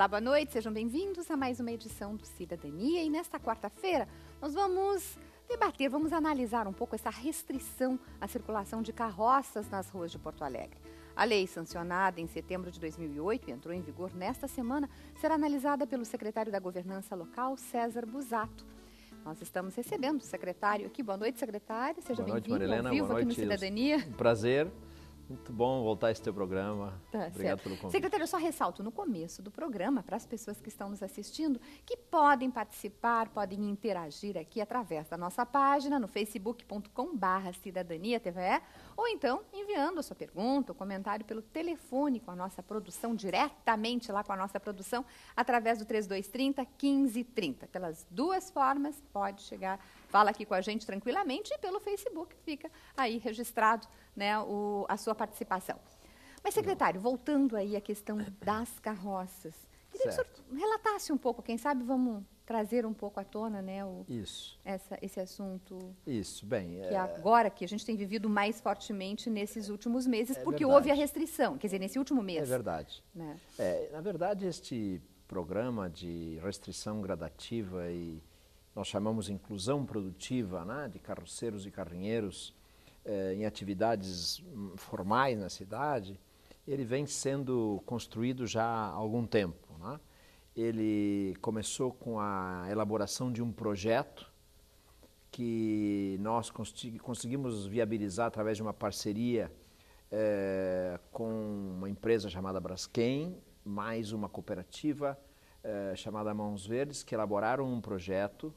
Olá, boa noite, sejam bem-vindos a mais uma edição do Cidadania. E nesta quarta-feira nós vamos debater, vamos analisar um pouco essa restrição à circulação de carroças nas ruas de Porto Alegre. A lei, sancionada em setembro de 2008 e entrou em vigor nesta semana, será analisada pelo secretário da Governança Local, César Busato. Nós estamos recebendo o secretário aqui. Boa noite, secretário. Seja bem-vindo ao vivo Boa aqui no Cidadania. Um prazer. Muito bom voltar a esse teu programa. Tá, Obrigado certo. pelo convite. Secretário, eu só ressalto no começo do programa, para as pessoas que estão nos assistindo, que podem participar, podem interagir aqui através da nossa página no facebook.com barra cidadania TVE ou então enviando a sua pergunta, o comentário pelo telefone com a nossa produção, diretamente lá com a nossa produção, através do 3230 1530. Pelas duas formas, pode chegar, fala aqui com a gente tranquilamente e pelo Facebook fica aí registrado né, o, a sua participação. Mas, secretário, voltando aí à questão das carroças, queria certo. que o senhor relatasse um pouco, quem sabe vamos trazer um pouco à tona, né, o, Isso. Essa, esse assunto. Isso, bem. Que é... agora que a gente tem vivido mais fortemente nesses últimos meses, é porque verdade. houve a restrição, quer dizer, nesse último mês. É verdade. Né? É, na verdade, este programa de restrição gradativa e nós chamamos inclusão produtiva, né, de carroceiros e carrinheiros é, em atividades hum, formais na cidade, ele vem sendo construído já há algum tempo, né? ele começou com a elaboração de um projeto que nós conseguimos viabilizar através de uma parceria é, com uma empresa chamada Braskem, mais uma cooperativa é, chamada Mãos Verdes, que elaboraram um projeto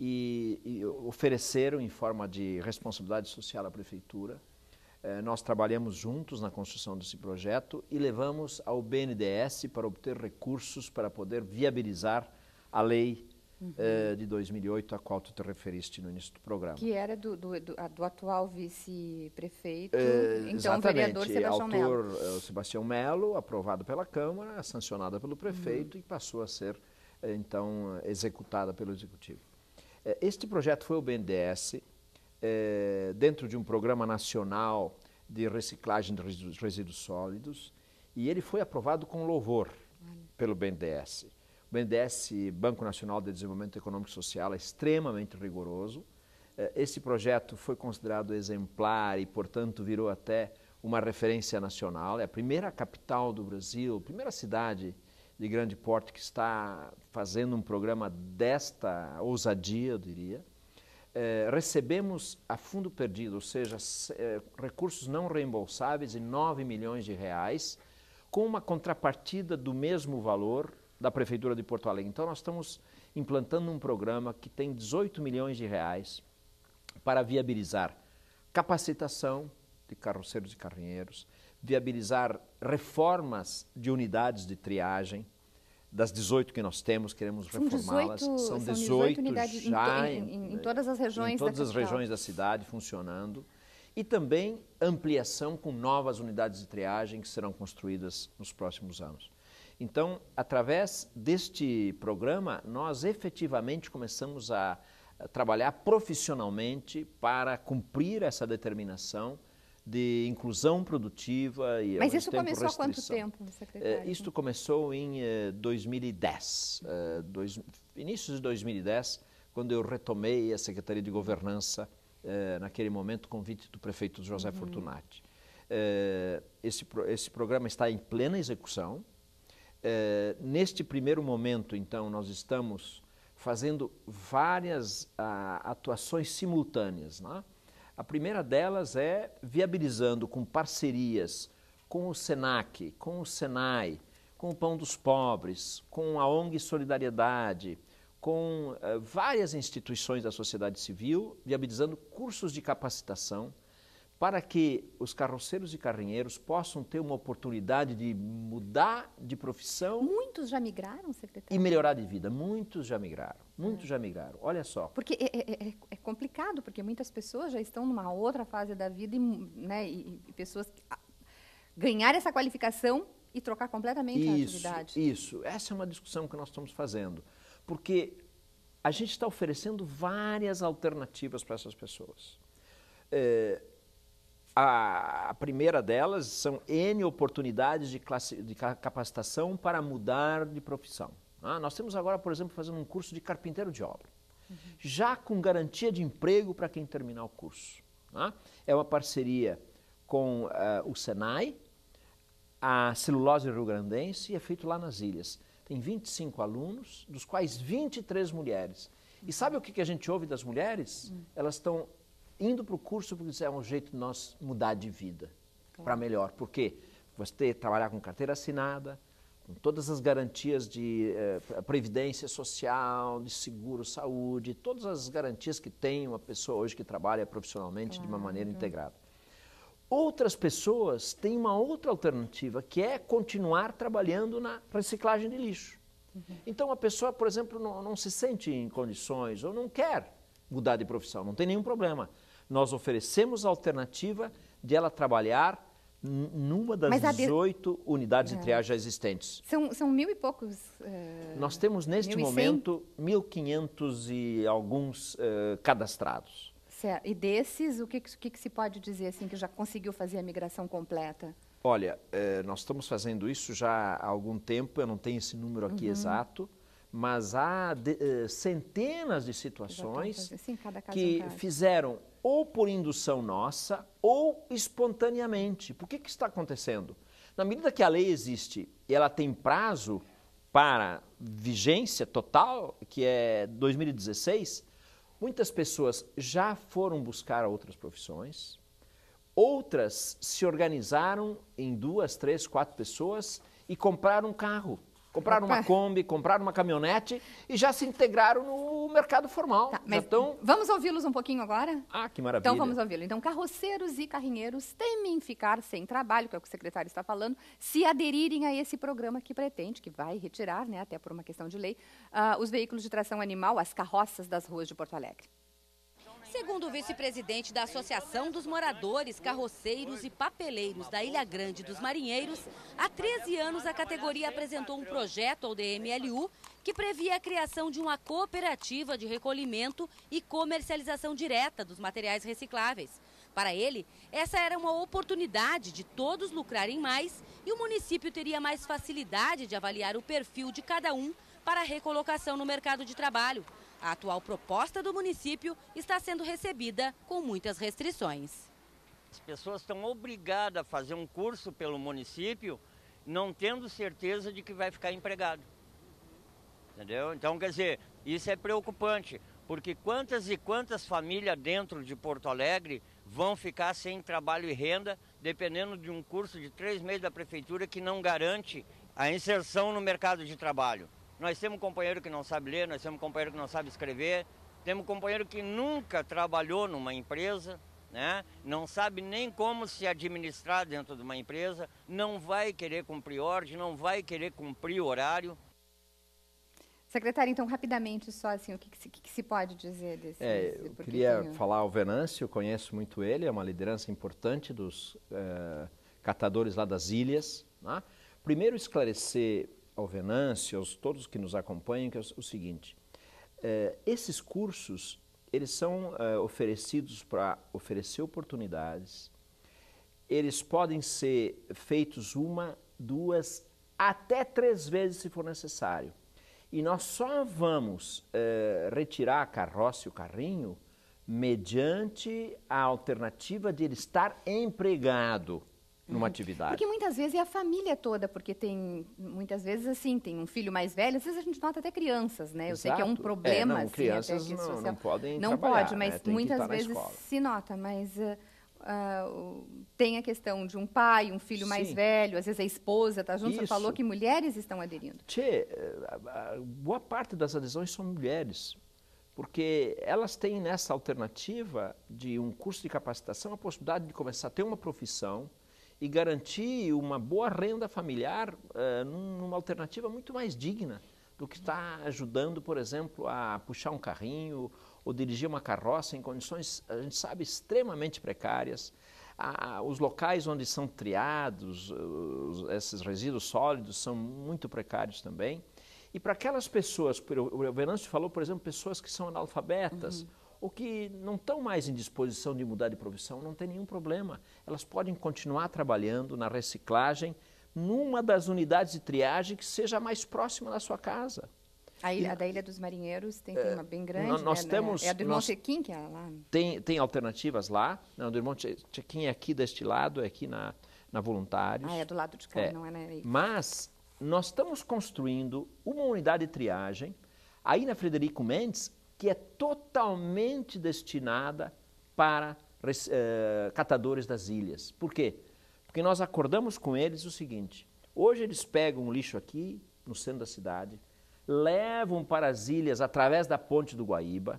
e, e ofereceram em forma de responsabilidade social à prefeitura eh, nós trabalhamos juntos na construção desse projeto e levamos ao BNDES para obter recursos para poder viabilizar a lei uhum. Eh, de 2008 a qual tu te referiste no início do programa. Que era do, do, do, do atual vice-prefeito, eh, então exatamente, vereador Sebastião autor, Melo. Sebastião Melo, aprovado pela Câmara, sancionada pelo prefeito uhum. e passou a ser, então, executada pelo Executivo. Este projeto foi o BNDES, é, dentro de um programa nacional de reciclagem de resíduos, resíduos sólidos e ele foi aprovado com louvor pelo BNDES. O BNDES, Banco Nacional de Desenvolvimento Econômico e Social, é extremamente rigoroso. Eh, esse projeto foi considerado exemplar e, portanto, virou até uma referência nacional. É a primeira capital do Brasil, primeira cidade de grande porte que está fazendo um programa desta ousadia, eu diria. Eh, recebemos a fundo perdido, ou seja, eh, recursos não reembolsáveis em 9 milhões de reais, com uma contrapartida do mesmo valor da Prefeitura de Porto Alegre. Então, nós estamos implantando um programa que tem 18 milhões de reais para viabilizar capacitação de carroceiros e carrinheiros, viabilizar reformas de unidades de triagem, das 18 que nós temos, queremos reformá-las. São, são 18, unidades já em, em, em, todas as regiões. Em todas da as regiões da cidade funcionando. E também ampliação com novas unidades de triagem que serão construídas nos próximos anos. Então, através deste programa, nós efetivamente começamos a trabalhar profissionalmente para cumprir essa determinação de inclusão produtiva e Mas isso começou há quanto tempo, secretário? É, isto começou em 2010, eh, dois, eh, início de 2010, quando eu retomei a Secretaria de Governança, eh, naquele momento, convite do prefeito José uhum. Fortunati. esse, esse programa está em plena execução. neste primeiro momento, então, nós estamos fazendo várias ah, atuações simultâneas, né? A primeira delas é viabilizando com parcerias com o SENAC, com o SENAI, com o Pão dos Pobres, com a ONG Solidariedade, com uh, várias instituições da sociedade civil, viabilizando cursos de capacitação para que os carroceiros e carrinheiros possam ter uma oportunidade de mudar de profissão. Muitos já migraram, secretário? E melhorar de vida. Muitos já migraram. É. Muitos já migraram. Olha só. Porque é, é, é, é, complicado, porque muitas pessoas já estão numa outra fase da vida e, né, e, e pessoas ah, ganhar essa qualificação e trocar completamente isso, a atividade. Isso. Essa é uma discussão que nós estamos fazendo. Porque a gente está oferecendo várias alternativas para essas pessoas. É, a, a primeira delas são N oportunidades de, classe, de capacitação para mudar de profissão. Ah, nós temos agora, por exemplo, fazendo um curso de carpinteiro de obra, uhum. já com garantia de emprego para quem terminar o curso. Ah, é uma parceria com uh, o Senai, a Celulose Rio Grandense e é feito lá nas ilhas. Tem 25 alunos, dos quais 23 mulheres. E uhum. sabe o que, que a gente ouve das mulheres? Uhum. Elas estão indo para o curso porque isso é um jeito de nós mudar de vida claro. para melhor. Por quê? Você trabalhar com carteira assinada, com todas as garantias de eh, previdência social, de seguro saúde, todas as garantias que tem uma pessoa hoje que trabalha profissionalmente claro. de uma maneira integrada. Outras pessoas têm uma outra alternativa, que é continuar trabalhando na reciclagem de lixo. Uhum. Então, a pessoa, por exemplo, não, não se sente em condições ou não quer mudar de profissão, não tem nenhum problema nós oferecemos a alternativa de ela trabalhar numa das 18 de... unidades é. de triagem existentes. São, são mil e poucos. Uh... Nós temos neste 1. momento 1.500 e alguns uh, cadastrados. Certo. E desses, o que, que, que, se pode dizer assim que já conseguiu fazer a migração completa? Olha, eh, nós estamos fazendo isso já há algum tempo, eu não tenho esse número aqui uhum. exato, mas há de, centenas de situações Sim, que é um fizeram ou por indução nossa ou espontaneamente. Por que, que está acontecendo? Na medida que a lei existe e ela tem prazo para vigência total, que é 2016, muitas pessoas já foram buscar outras profissões, outras se organizaram em duas, três, quatro pessoas e compraram um carro Compraram uma Kombi, compraram uma caminhonete e já se integraram no mercado formal. Tá, tão... Vamos ouvi-los um pouquinho agora? Ah, que maravilha. Então vamos ouvi-los. Então, carroceiros e carrinheiros temem ficar sem trabalho, que é o que o secretário está falando, se aderirem a esse programa que pretende, que vai retirar, né, até por uma questão de lei, uh, os veículos de tração animal, as carroças das ruas de Porto Alegre. Segundo o vice-presidente da Associação dos Moradores, Carroceiros e Papeleiros da Ilha Grande dos Marinheiros, há 13 anos a categoria apresentou um projeto ao DMLU que previa a criação de uma cooperativa de recolhimento e comercialização direta dos materiais recicláveis. Para ele, essa era uma oportunidade de todos lucrarem mais e o município teria mais facilidade de avaliar o perfil de cada um para recolocação no mercado de trabalho. A atual proposta do município está sendo recebida com muitas restrições. As pessoas estão obrigadas a fazer um curso pelo município, não tendo certeza de que vai ficar empregado. Entendeu? Então, quer dizer, isso é preocupante, porque quantas e quantas famílias dentro de Porto Alegre vão ficar sem trabalho e renda, dependendo de um curso de três meses da prefeitura que não garante a inserção no mercado de trabalho. Nós temos um companheiro que não sabe ler, nós temos um companheiro que não sabe escrever, temos um companheiro que nunca trabalhou numa empresa, né? não sabe nem como se administrar dentro de uma empresa, não vai querer cumprir ordem, não vai querer cumprir horário. Secretário, então, rapidamente só assim, o que, que, que se pode dizer desse... É, eu queria falar ao Venâncio, conheço muito ele, é uma liderança importante dos é, catadores lá das ilhas. Né? Primeiro esclarecer ao Venâncio, aos todos que nos acompanham, que é o seguinte, eh, esses cursos, eles são eh, oferecidos para oferecer oportunidades, eles podem ser feitos uma, duas, até três vezes se for necessário. E nós só vamos eh, retirar a carroça e o carrinho mediante a alternativa de ele estar empregado numa uhum. atividade. Porque muitas vezes é a família toda, porque tem, muitas vezes assim, tem um filho mais velho, às vezes a gente nota até crianças, né? Eu Exato. sei que é um problema. É, não, assim, crianças não, não podem Não pode, né? mas né? muitas vezes se nota, mas... Uh, uh, tem a questão de um pai, um filho Sim. mais velho, às vezes a esposa está junto. Isso. Você falou que mulheres estão aderindo. Tchê, boa parte das adesões são mulheres porque elas têm nessa alternativa de um curso de capacitação a possibilidade de começar a ter uma profissão, e garantir uma boa renda familiar uh, numa alternativa muito mais digna do que está ajudando, por exemplo, a puxar um carrinho ou dirigir uma carroça em condições, a gente sabe, extremamente precárias. os locais onde são triados, eh, esses resíduos sólidos são muito precários também. E para aquelas pessoas, o Venâncio falou, por exemplo, pessoas que são analfabetas, uhum ou que não estão mais em disposição de mudar de profissão, não tem nenhum problema. Elas podem continuar trabalhando na reciclagem numa das unidades de triagem que seja mais próxima da sua casa. A, ilha, e, a da Ilha dos Marinheiros tem, uma é, bem grande. Nós né? temos. É a do Irmão Chequim que é lá? Tem, tem alternativas lá. Não, do Irmão Chequim é aqui deste lado, é aqui na, na Voluntários. Ah, é do lado de cá, é. não é na né? é ilha. Mas nós estamos construindo uma unidade de triagem aí na Frederico Mendes que é totalmente destinada para uh, catadores das ilhas. Por quê? Porque nós acordamos com eles o seguinte: hoje eles pegam um lixo aqui no centro da cidade, levam para as ilhas através da ponte do Guaíba,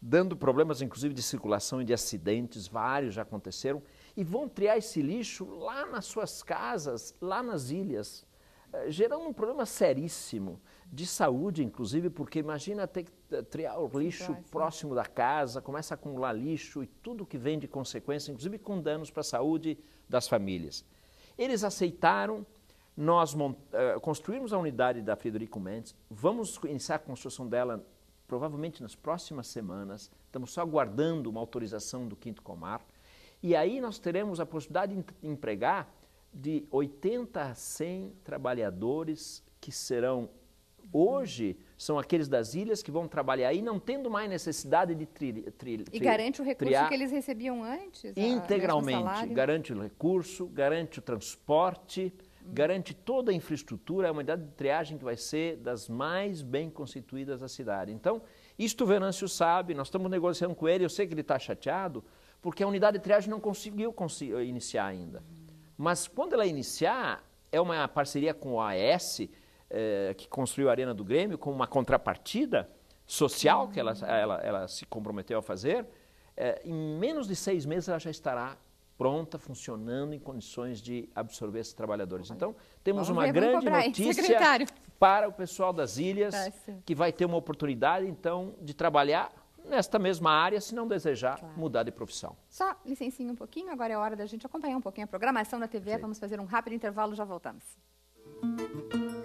dando problemas inclusive de circulação e de acidentes, vários já aconteceram, e vão triar esse lixo lá nas suas casas, lá nas ilhas, eh, gerando um problema seríssimo de saúde, inclusive, porque imagina ter que triar o lixo Sim, próximo da casa, começa a acumular lixo e tudo que vem de consequência, inclusive com danos para a saúde das famílias. Eles aceitaram, nós eh, construímos a unidade da Frederico Mendes, vamos iniciar a construção dela provavelmente nas próximas semanas, estamos só aguardando uma autorização do Quinto Comar, e aí nós teremos a possibilidade de empregar de 80 a 100 trabalhadores que serão hoje são aqueles das ilhas que vão trabalhar aí, não tendo mais necessidade de trilha. Tri, tri, e garante o recurso que eles recebiam antes? Integralmente. Garante o recurso, garante o transporte, hum. garante toda a infraestrutura. É uma unidade de triagem que vai ser das mais bem constituídas da cidade. Então, isto o Venâncio sabe, nós estamos negociando com ele, eu sei que ele está chateado, porque a unidade de triagem não conseguiu eh, iniciar ainda. Hum. Mas quando ela iniciar, é uma parceria com o AS é, que construiu a Arena do Grêmio como uma contrapartida social que ela, ela, ela se comprometeu a fazer, é, em menos de seis meses ela já estará pronta, funcionando em condições de absorver esses trabalhadores. Então, temos Vamos uma grande notícia Secretário. para o pessoal das ilhas, ah, que vai ter uma oportunidade, então, de trabalhar nesta mesma área, se não desejar claro. mudar de profissão. Só licencinho um pouquinho, agora é hora da gente acompanhar um pouquinho a programação da TV. Sim. Vamos fazer um rápido intervalo, já voltamos. Música